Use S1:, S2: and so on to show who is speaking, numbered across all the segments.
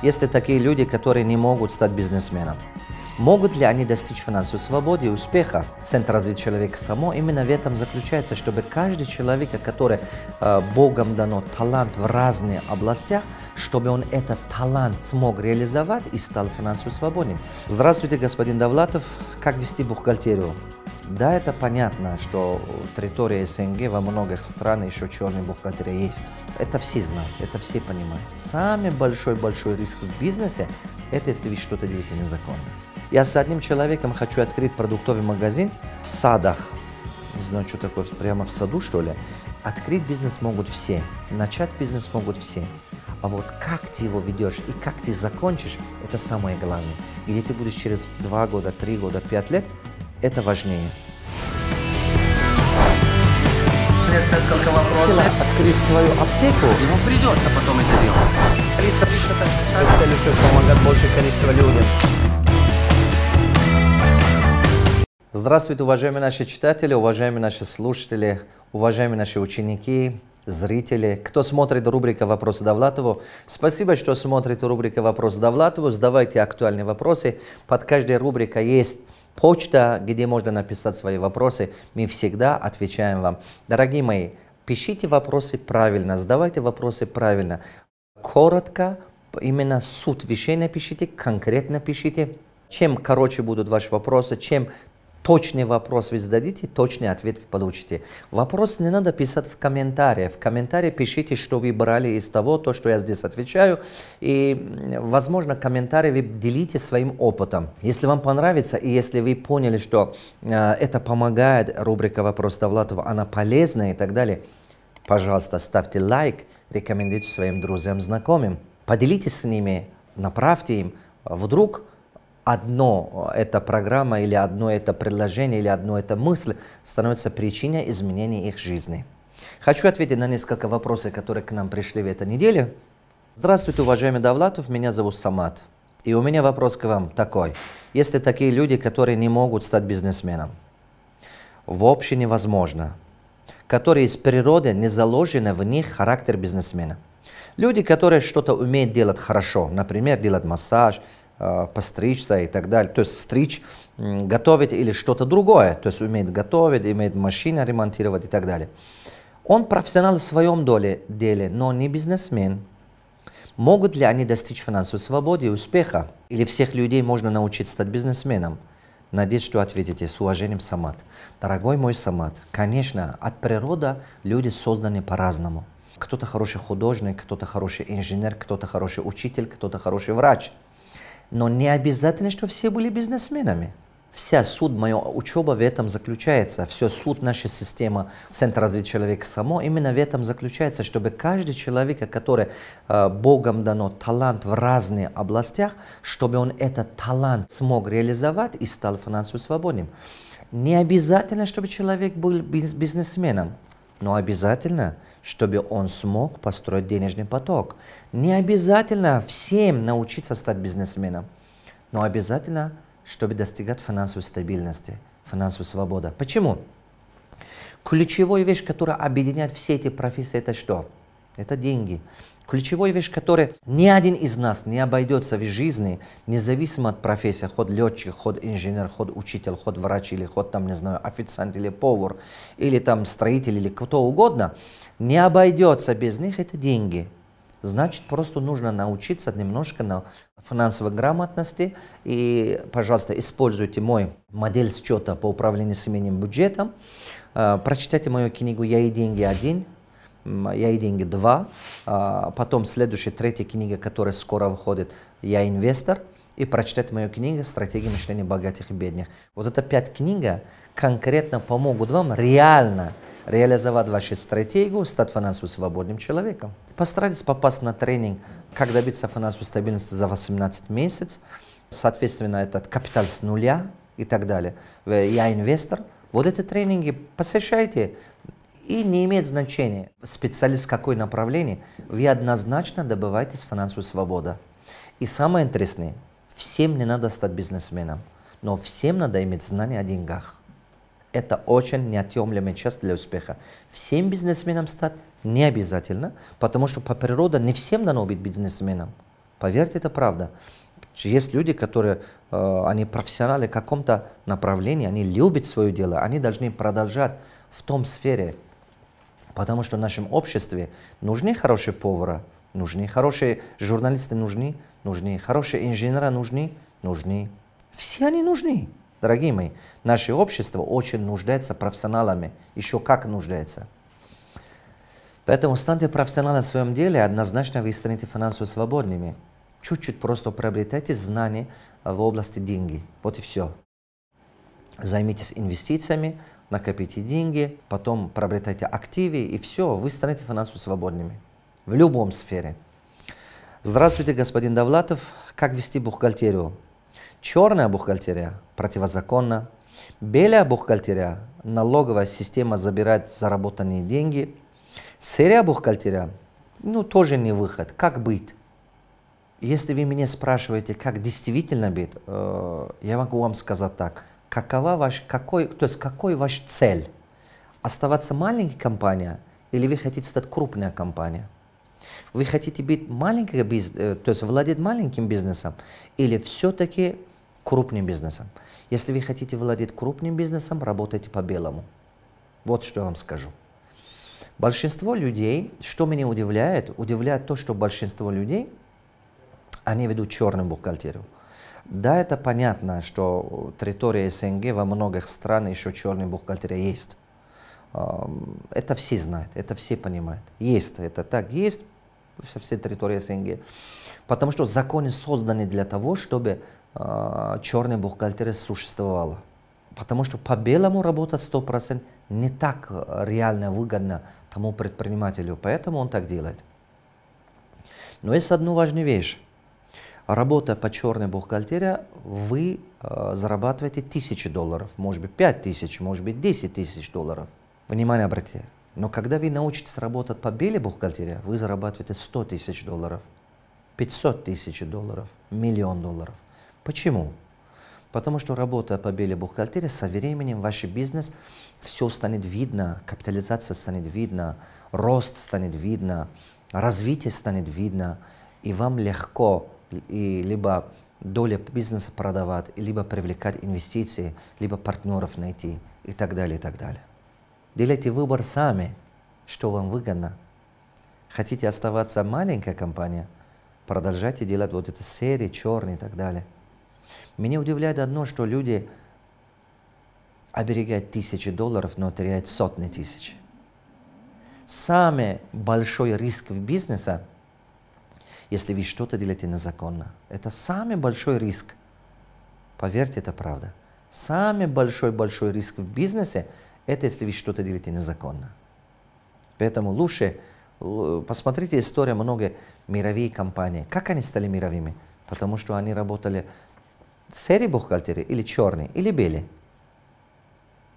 S1: Если такие люди, которые не могут стать бизнесменом. Могут ли они достичь финансовой свободы и успеха? Центр развития человека само именно в этом заключается, чтобы каждый человек, который э, Богом дано талант в разных областях, чтобы он этот талант смог реализовать и стал финансово свободным. Здравствуйте, господин Давлатов. Как вести бухгалтерию? Да, это понятно, что территория СНГ во многих странах еще черные бухгалтерия есть. Это все знают, это все понимают. Самый большой-большой риск в бизнесе – это если вы что-то делаете незаконно. Я с одним человеком хочу открыть продуктовый магазин в садах. Не знаю, что такое, прямо в саду, что ли. Открыть бизнес могут все, начать бизнес могут все. А вот как ты его ведешь и как ты закончишь, это самое главное. Где ты будешь через 2 года, 3 года, 5 лет, это важнее. Есть несколько вопросов. Открыть свою аптеку. Ему придется потом это делать. Лица, лица так Целью, чтобы помогать большее количество людям. Здравствуйте, уважаемые наши читатели, уважаемые наши слушатели, уважаемые наши ученики, зрители, кто смотрит рубрика «Вопросы Довлатову». Спасибо, что смотрите рубрика «Вопросы Довлатову». Задавайте актуальные вопросы. Под каждой рубрикой есть почта, где можно написать свои вопросы. Мы всегда отвечаем вам. Дорогие мои, пишите вопросы правильно, задавайте вопросы правильно. Коротко, именно суть вещей напишите, конкретно пишите. Чем короче будут ваши вопросы, чем точный вопрос вы зададите, точный ответ вы получите. Вопрос не надо писать в комментариях. В комментариях пишите, что вы брали из того, то, что я здесь отвечаю. И, возможно, комментарии вы делите своим опытом. Если вам понравится, и если вы поняли, что э, это помогает рубрика «Вопрос Довлатова», она полезна и так далее, пожалуйста, ставьте лайк, рекомендуйте своим друзьям, знакомым. Поделитесь с ними, направьте им. Вдруг одно э, эта программа или одно это предложение или одно это мысль становится причиной изменения их жизни. Хочу ответить на несколько вопросов, которые к нам пришли в этой неделе. Здравствуйте, уважаемый Давлатов, меня зовут Самат. И у меня вопрос к вам такой. Есть ли такие люди, которые не могут стать бизнесменом? Вообще невозможно. Которые из природы не заложены в них характер бизнесмена. Люди, которые что-то умеют делать хорошо, например, делать массаж, Э, постричься и так далее. То есть стричь, готовить или что-то другое. То есть умеет готовить, умеет машину ремонтировать и так далее. Он профессионал в своем доле, деле, но не бизнесмен. Могут ли они достичь финансовой свободы и успеха? Или всех людей можно научить стать бизнесменом? Надеюсь, что ответите с уважением, Самат. Дорогой мой Самат, конечно, от природы люди созданы по-разному. Кто-то хороший художник, кто-то хороший инженер, кто-то хороший учитель, кто-то хороший врач – но не обязательно, что все были бизнесменами. Вся суд, моя учеба в этом заключается. Все суд, нашей системы Центр развития человека само, именно в этом заключается, чтобы каждый человек, который э, Богом дано талант в разных областях, чтобы он этот талант смог реализовать и стал финансово свободным. Не обязательно, чтобы человек был бизнесменом, но обязательно – чтобы он смог построить денежный поток. Не обязательно всем научиться стать бизнесменом, но обязательно, чтобы достигать финансовой стабильности, финансовой свободы. Почему? Ключевая вещь, которая объединяет все эти профессии, это что? Это деньги. Ключевая вещь, которой ни один из нас не обойдется в жизни, независимо от профессии, ход летчик, ход инженер, ход учитель, ход врач или ход там, не знаю, официант или повар, или там строитель или кто угодно, не обойдется без них это деньги. Значит, просто нужно научиться немножко на финансовой грамотности. И, пожалуйста, используйте мой модель счета по управлению семейным бюджетом. Э, прочитайте мою книгу «Я и деньги один» «Я и деньги 2», а, потом следующая, третья книга, которая скоро выходит «Я инвестор», и прочитать мою книгу «Стратегия мышления богатых и бедных». Вот это пять книга конкретно помогут вам реально реализовать вашу стратегию, стать финансово свободным человеком. Постарайтесь попасть на тренинг «Как добиться финансовой стабильности за 18 месяцев», соответственно, этот капитал с нуля и так далее. «Я инвестор». Вот эти тренинги посещайте, и не имеет значения, специалист какой направлении, вы однозначно добываетесь финансовую свободу. И самое интересное, всем не надо стать бизнесменом, но всем надо иметь знания о деньгах. Это очень неотъемлемая часть для успеха. Всем бизнесменам стать не обязательно, потому что по природе не всем дано быть бизнесменом. Поверьте, это правда. Есть люди, которые, э, они профессионалы в каком-то направлении, они любят свое дело, они должны продолжать в том сфере, Потому что в нашем обществе нужны хорошие повара, нужны хорошие журналисты, нужны, нужны хорошие инженеры, нужны, нужны. Все они нужны. Дорогие мои, наше общество очень нуждается профессионалами. Еще как нуждается. Поэтому станьте профессионалом в своем деле, однозначно вы станете финансово свободными. Чуть-чуть просто приобретайте знания в области деньги. Вот и все займитесь инвестициями, накопите деньги, потом приобретайте активы, и все, вы станете финансово свободными. В любом сфере. Здравствуйте, господин Давлатов. Как вести бухгалтерию? Черная бухгалтерия противозаконна. Белая бухгалтерия – налоговая система забирает заработанные деньги. Серая бухгалтерия – ну, тоже не выход. Как быть? Если вы меня спрашиваете, как действительно быть, э, я могу вам сказать так – какова ваш, какой, то есть какой ваш цель? Оставаться маленькой компанией или вы хотите стать крупной компанией? Вы хотите быть маленьким э, то есть владеть маленьким бизнесом или все-таки крупным бизнесом? Если вы хотите владеть крупным бизнесом, работайте по-белому. Вот что я вам скажу. Большинство людей, что меня удивляет, удивляет то, что большинство людей, они ведут черную бухгалтерию. Да, это понятно, что территория СНГ во многих странах еще черный бухгалтерия есть. Это все знают, это все понимают. Есть, это так, есть со всей территории СНГ. Потому что законы созданы для того, чтобы а, черная бухгалтерия существовала. Потому что по белому работать 100% не так реально выгодно тому предпринимателю, поэтому он так делает. Но есть одна важная вещь работая по черной бухгалтерии, вы э, зарабатываете тысячи долларов, может быть, пять тысяч, может быть, десять тысяч долларов. Внимание обратите. Но когда вы научитесь работать по белой бухгалтерии, вы зарабатываете 100 тысяч долларов, 500 тысяч долларов, миллион долларов. Почему? Потому что работая по белой бухгалтерии, со временем ваш бизнес, все станет видно, капитализация станет видна, рост станет видно, развитие станет видно, и вам легко и либо доля бизнеса продавать, либо привлекать инвестиции, либо партнеров найти и так далее, и так далее. Делайте выбор сами, что вам выгодно. Хотите оставаться маленькая компания, продолжайте делать вот эти серии, черные и так далее. Меня удивляет одно, что люди оберегают тысячи долларов, но теряют сотни тысяч. Самый большой риск в бизнесе – если вы что-то делаете незаконно. Это самый большой риск. Поверьте, это правда. Самый большой-большой риск в бизнесе – это если вы что-то делаете незаконно. Поэтому лучше посмотрите историю многих мировых компаний. Как они стали мировыми? Потому что они работали серые бухгалтеры или черные, или белые.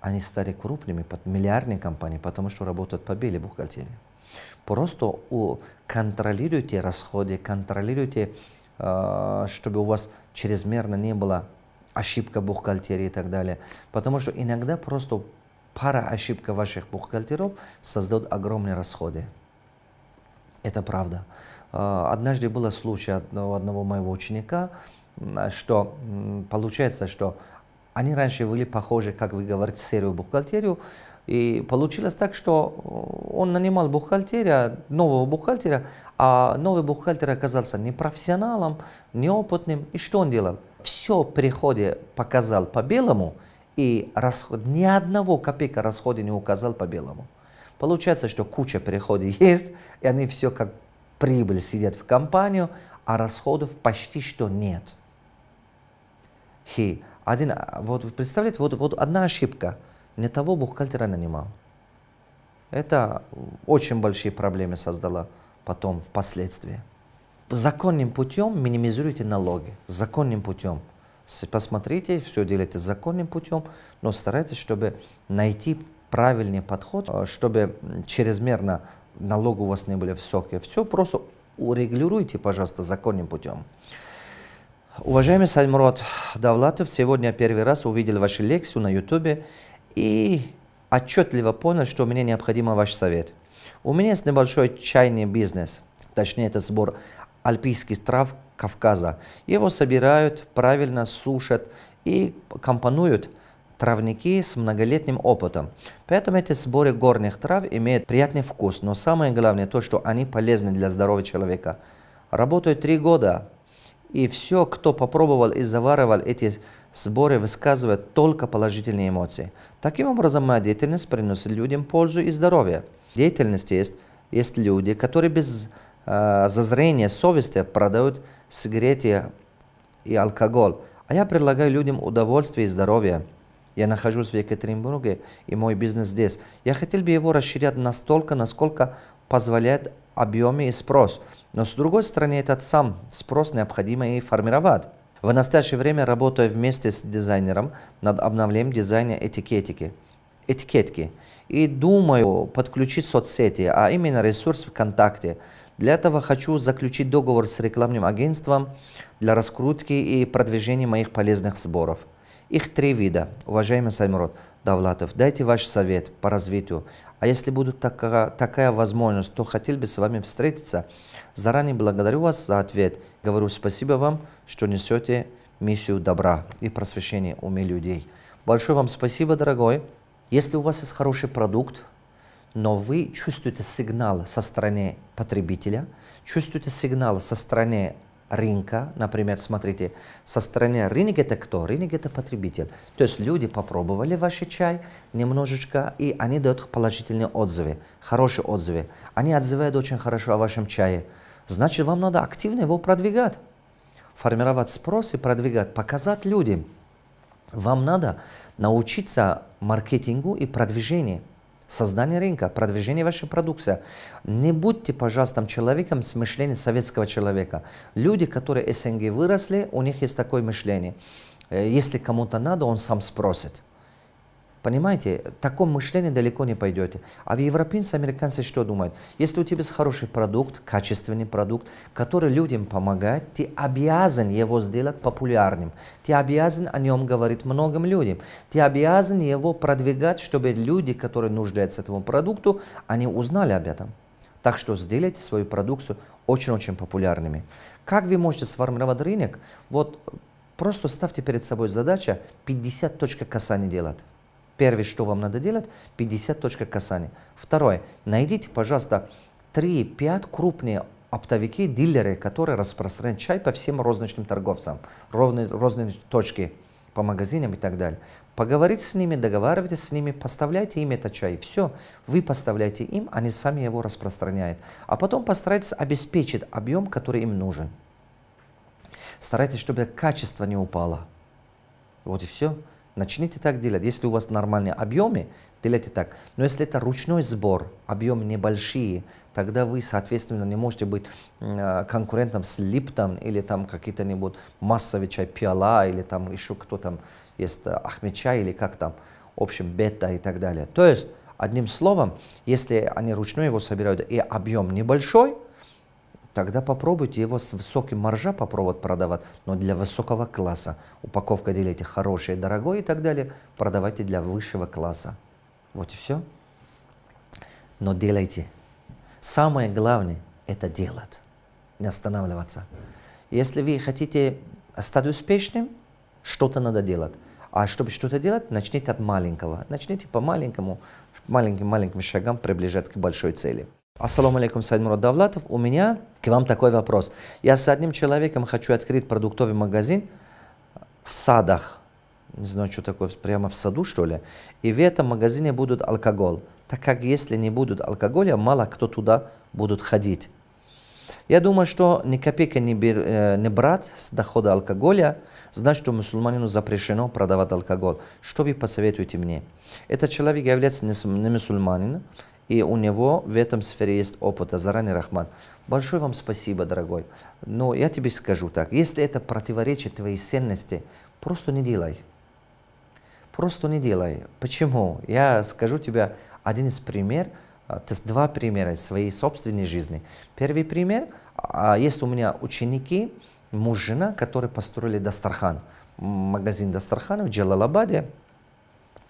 S1: Они стали крупными, миллиардные компании, потому что работают по белой бухгалтерии. Просто контролируйте расходы, контролируйте, э, чтобы у вас чрезмерно не было ошибка бухгалтерии и так далее. Потому что иногда просто пара ошибка ваших бухгалтеров создает огромные расходы. Это правда. Э, однажды был случай у одного моего ученика, что получается, что они раньше были похожи, как вы говорите, серию бухгалтерию, и получилось так, что э, он нанимал бухгалтерия нового бухгалтера, а новый бухгалтер оказался не профессионалом, неопытным. И что он делал? Все приходе показал по белому, и расход, ни одного копейка расхода не указал по белому. Получается, что куча переходов есть, и они все как прибыль сидят в компанию, а расходов почти что нет. Хи, один, а, вот представляете, вот, вот одна ошибка – не того бухгалтера нанимал. Это очень большие проблемы создало потом, впоследствии. Законным путем минимизируйте налоги. Законным путем. Посмотрите, все делайте законным путем, но старайтесь, чтобы найти правильный подход, э, чтобы чрезмерно налоги у вас не были высокие. Все просто урегулируйте, пожалуйста, законным путем. Уважаемый Сальмурод Давлатов, сегодня первый раз увидел вашу лекцию на YouTube и отчетливо понял, что мне необходим ваш совет. У меня есть небольшой чайный бизнес, точнее это сбор альпийских трав Кавказа. Его собирают, правильно сушат и компонуют травники с многолетним опытом. Поэтому эти сборы горных трав имеют приятный вкус, но самое главное то, что они полезны для здоровья человека. Работают три года, и все, кто попробовал и заваривал эти Сборы высказывают только положительные эмоции. Таким образом, моя деятельность приносит людям пользу и здоровье. В есть, есть люди, которые без э, зазрения совести продают сигареты и алкоголь. А я предлагаю людям удовольствие и здоровье. Я нахожусь в Екатеринбурге, и мой бизнес здесь. Я хотел бы его расширять настолько, насколько позволяет объемы и спрос. Но с другой стороны, этот сам спрос необходимо и формировать. В настоящее время работаю вместе с дизайнером над обновлением дизайна этикетики. этикетки. И думаю подключить соцсети, а именно ресурс ВКонтакте. Для этого хочу заключить договор с рекламным агентством для раскрутки и продвижения моих полезных сборов. Их три вида. Уважаемый Саймурод Давлатов, дайте ваш совет по развитию а если будет такая, такая возможность, то хотел бы с вами встретиться. Заранее благодарю вас за ответ. Говорю спасибо вам, что несете миссию добра и просвещения уме людей. Большое вам спасибо, дорогой. Если у вас есть хороший продукт, но вы чувствуете сигнал со стороны потребителя, чувствуете сигнал со стороны рынка, например, смотрите, со стороны рынка это кто? Рынок это потребитель. То есть люди попробовали ваш чай немножечко, и они дают положительные отзывы, хорошие отзывы. Они отзывают очень хорошо о вашем чае. Значит, вам надо активно его продвигать, формировать спрос и продвигать, показать людям. Вам надо научиться маркетингу и продвижению создание рынка, продвижение вашей продукции. Не будьте, пожалуйста, человеком с мышлением советского человека. Люди, которые СНГ выросли, у них есть такое мышление. Э, если кому-то надо, он сам спросит. Понимаете, в таком мышлении далеко не пойдете. А в европейцы, американцы что думают? Если у тебя есть хороший продукт, качественный продукт, который людям помогает, ты обязан его сделать популярным. Ты обязан о нем говорить многим людям. Ты обязан его продвигать, чтобы люди, которые нуждаются этому продукту, они узнали об этом. Так что сделайте свою продукцию очень-очень популярными. Как вы можете сформировать рынок? Вот просто ставьте перед собой задача 50 точек касания делать. Первое, что вам надо делать, 50 точка касания. Второе, найдите, пожалуйста, 3-5 крупные оптовики, дилеры, которые распространяют чай по всем розничным торговцам, ровные, розничные точки по магазинам и так далее. Поговорите с ними, договаривайтесь с ними, поставляйте им этот чай. Все, вы поставляете им, они сами его распространяют. А потом постарайтесь обеспечить объем, который им нужен. Старайтесь, чтобы качество не упало. Вот и все. Начните так делать. Если у вас нормальные объемы, делайте так. Но если это ручной сбор, объемы небольшие, тогда вы, соответственно, не можете быть э, конкурентом с Липтом или там какие-то-нибудь массовый чай Пиала или там еще кто там есть, э, Ахмечай или как там, в общем, Бета и так далее. То есть, одним словом, если они ручной его собирают и объем небольшой, Тогда попробуйте его с высоким маржа попробовать продавать, но для высокого класса. Упаковка делите хорошая, дорогой и так далее. Продавайте для высшего класса. Вот и все. Но делайте. Самое главное – это делать, не останавливаться. Если вы хотите стать успешным, что-то надо делать. А чтобы что-то делать, начните от маленького. Начните по маленькому, маленьким-маленьким шагам приближать к большой цели. Ассаламу алейкум, Сайд Давлатов. У меня к вам такой вопрос. Я с одним человеком хочу открыть продуктовый магазин в садах. Не знаю, что такое, прямо в саду, что ли. И в этом магазине будут алкоголь. Так как если не будут алкоголя, мало кто туда будут ходить. Я думаю, что ни копейка не, бер, э, не брать с дохода алкоголя, значит, что мусульманину запрещено продавать алкоголь. Что вы посоветуете мне? Этот человек является не, не мусульманином, и у него в этом сфере есть опыт, Заранее, Рахман. Большое вам спасибо, дорогой. Но я тебе скажу так, если это противоречит твоей ценности, просто не делай. Просто не делай. Почему? Я скажу тебе один из примеров, а, то есть два примера своей собственной жизни. Первый пример, а, есть у меня ученики, муж, жена, которые построили Дастархан, магазин Дастархана в Джалалабаде.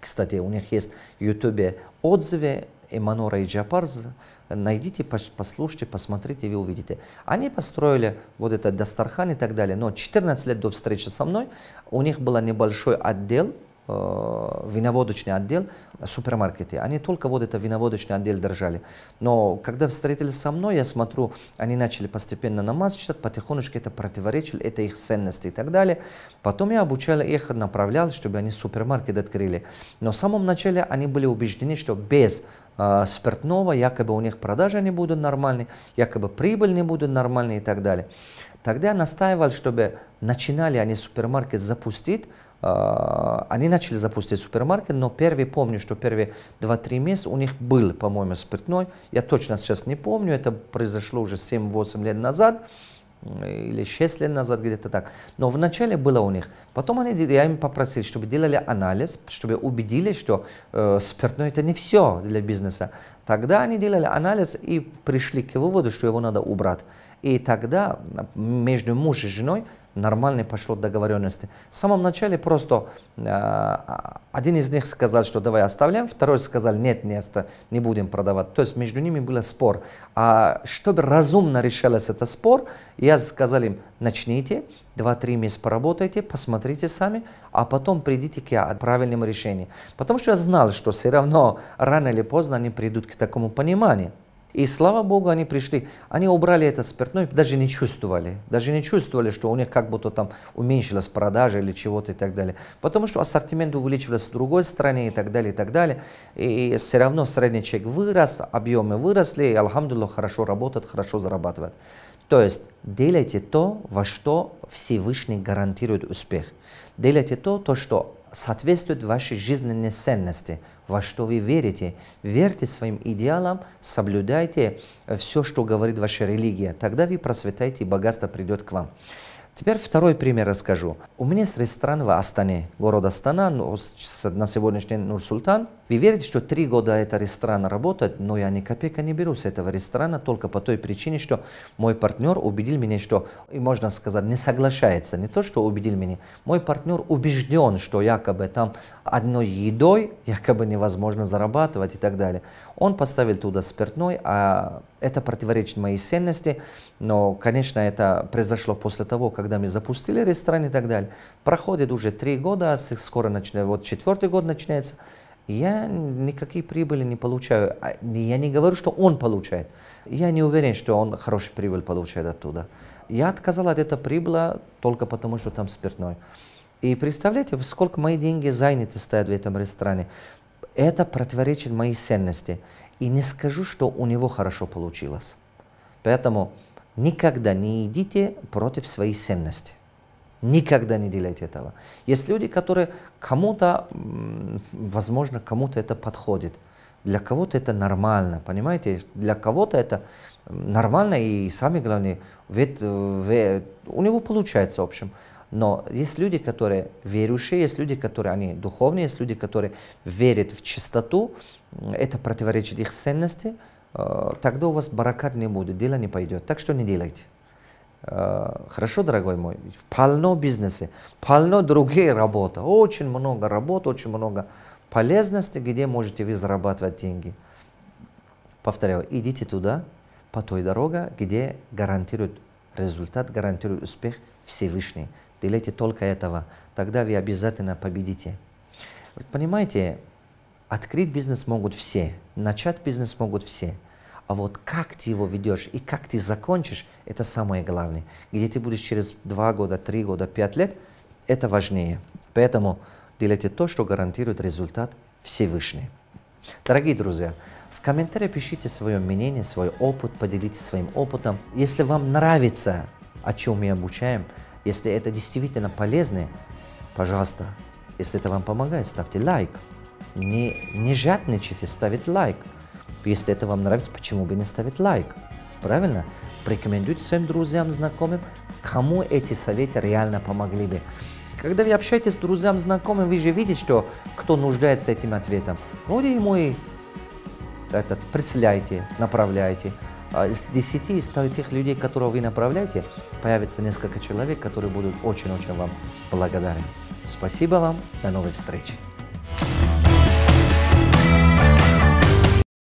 S1: Кстати, у них есть в Ютубе отзывы Эманора и Джапарз, найдите, послушайте, посмотрите, вы увидите. Они построили вот это Дастархан и так далее, но 14 лет до встречи со мной у них был небольшой отдел, э, виноводочный отдел в супермаркете. Они только вот это виноводочный отдел держали. Но когда встретились со мной, я смотрю, они начали постепенно намаз читать, потихонечку это противоречило, это их ценности и так далее. Потом я обучал их, направлял, чтобы они супермаркет открыли. Но в самом начале они были убеждены, что без э, спиртного, якобы у них продажи не будут нормальные, якобы прибыль не будет нормальной и так далее. Тогда настаивал, чтобы начинали они супермаркет запустить, а, они начали запустить супермаркет, но первый, помню, что первые 2-3 месяца у них был, по-моему, спиртной, я точно сейчас не помню, это произошло уже 7-8 лет назад, или 6 лет назад, где-то так. Но вначале было у них. Потом они, я им попросил, чтобы делали анализ, чтобы убедились, что э, спиртное это не все для бизнеса. Тогда они делали анализ и пришли к выводу, что его надо убрать. И тогда между мужем и женой нормальный пошло договоренности. В самом начале просто э, а, один из них сказал, что давай оставляем, второй сказал, нет, не, не будем продавать. То есть между ними был спор. А чтобы разумно решался этот спор, я сказал им, начните, 2-3 месяца поработайте, посмотрите сами, а потом придите к я правильному решению. Потому что я знал, что все равно рано или поздно они придут к такому пониманию. И слава богу, они пришли, они убрали это спиртное, ну, даже не чувствовали, даже не чувствовали, что у них как будто там уменьшилась продажа или чего-то и так далее. Потому что ассортимент увеличивался в другой стране и так далее, и так далее. И все равно средний чек вырос, объемы выросли, и Алхамдулу хорошо работает, хорошо зарабатывает. То есть делайте то, во что Всевышний гарантирует успех. Делайте то, то, что соответствует вашей жизненной ценности, во что вы верите. Верьте своим идеалам, соблюдайте э, все, что говорит ваша религия. Тогда вы просветаете, и богатство придет к вам. Теперь второй пример расскажу. У меня с ресторан в Астане, город Астана, ну, на сегодняшний день Нур-Султан – вы верите, что три года это ресторан работает, но я ни копейка не беру с этого ресторана только по той причине, что мой партнер убедил меня, что, и можно сказать, не соглашается. Не то, что убедил меня. Мой партнер убежден, что якобы там одной едой якобы невозможно зарабатывать и так далее. Он поставил туда спиртной, а это противоречит моей ценности, но, конечно, это произошло после того, когда мы запустили ресторан и так далее. Проходит уже три года, скоро начинается, вот четвертый год начинается – я никакие прибыли не получаю. А, я не говорю, что он получает. Я не уверен, что он хороший прибыль получает оттуда. Я отказал от этого прибыла только потому, что там спиртной. И представляете, сколько мои деньги заняты стоят в этом ресторане. Это противоречит моей ценности. И не скажу, что у него хорошо получилось. Поэтому никогда не идите против своей ценности. Никогда не делайте этого. Есть люди, которые кому-то, возможно, кому-то это подходит. Для кого-то это нормально, понимаете? Для кого-то это нормально и самое главное, ведь, э, ведь у него получается, в общем. Но есть люди, которые верующие, есть люди, которые они духовные, есть люди, которые верят в чистоту, это противоречит их ценности, э, тогда у вас баракат не будет, дело не пойдет. Так что не делайте. Э, хорошо, дорогой мой, полно бизнеса, полно другие работы, очень много работ, очень много полезностей, где можете вы зарабатывать деньги. Повторяю, идите туда, по той дороге, где гарантирует результат, гарантирует успех Всевышний. Делайте только этого, тогда вы обязательно победите. Понимаете, открыть бизнес могут все, начать бизнес могут все – а вот как ты его ведешь и как ты закончишь, это самое главное. Где ты будешь через два года, три года, пять лет, это важнее. Поэтому делайте то, что гарантирует результат Всевышний. Дорогие друзья, в комментариях пишите свое мнение, свой опыт, поделитесь своим опытом. Если вам нравится, о чем мы обучаем, если это действительно полезно, пожалуйста, если это вам помогает, ставьте лайк. Не, не жадничайте, ставить лайк. Если это вам нравится, почему бы не ставить лайк? Правильно? Порекомендуйте своим друзьям, знакомым, кому эти советы реально помогли бы. Когда вы общаетесь с друзьям, знакомым, вы же видите, что кто нуждается этим ответом. Вроде ему и этот, присляйте, направляйте. А из 10 из тех людей, которых вы направляете, появится несколько человек, которые будут очень-очень вам благодарны. Спасибо вам, до новых встреч!